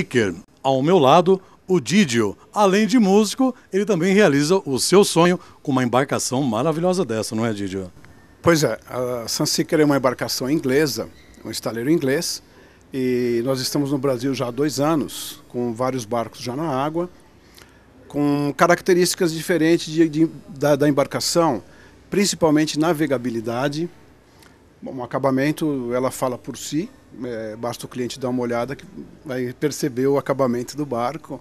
Speaker. Ao meu lado, o Didio. Além de músico, ele também realiza o seu sonho com uma embarcação maravilhosa dessa, não é, Didio? Pois é, a Sunseeker é uma embarcação inglesa, um estaleiro inglês, e nós estamos no Brasil já há dois anos, com vários barcos já na água, com características diferentes de, de, da, da embarcação, principalmente navegabilidade, Bom, o acabamento ela fala por si, é, basta o cliente dar uma olhada que vai perceber o acabamento do barco.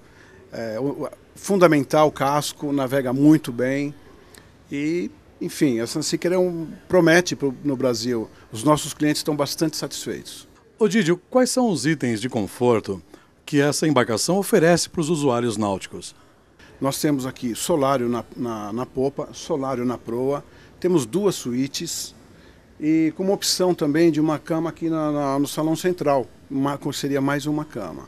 É, o, o, fundamental, o casco, navega muito bem e, enfim, a Sansiker é um, promete pro, no Brasil. Os nossos clientes estão bastante satisfeitos. Ô Didio, quais são os itens de conforto que essa embarcação oferece para os usuários náuticos? Nós temos aqui solário na, na, na popa, solário na proa, temos duas suítes, e com uma opção também de uma cama aqui na, na, no salão central, uma, seria mais uma cama.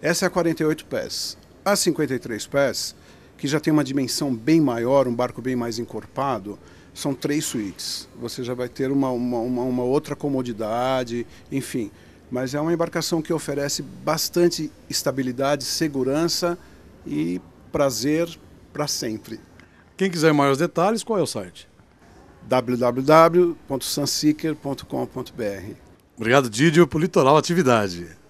Essa é a 48 pés. A 53 pés, que já tem uma dimensão bem maior, um barco bem mais encorpado, são três suítes. Você já vai ter uma, uma, uma, uma outra comodidade, enfim. Mas é uma embarcação que oferece bastante estabilidade, segurança e prazer para sempre. Quem quiser maiores detalhes, qual é o site? www.sansicker.com.br. Obrigado, Didio, por Litoral Atividade.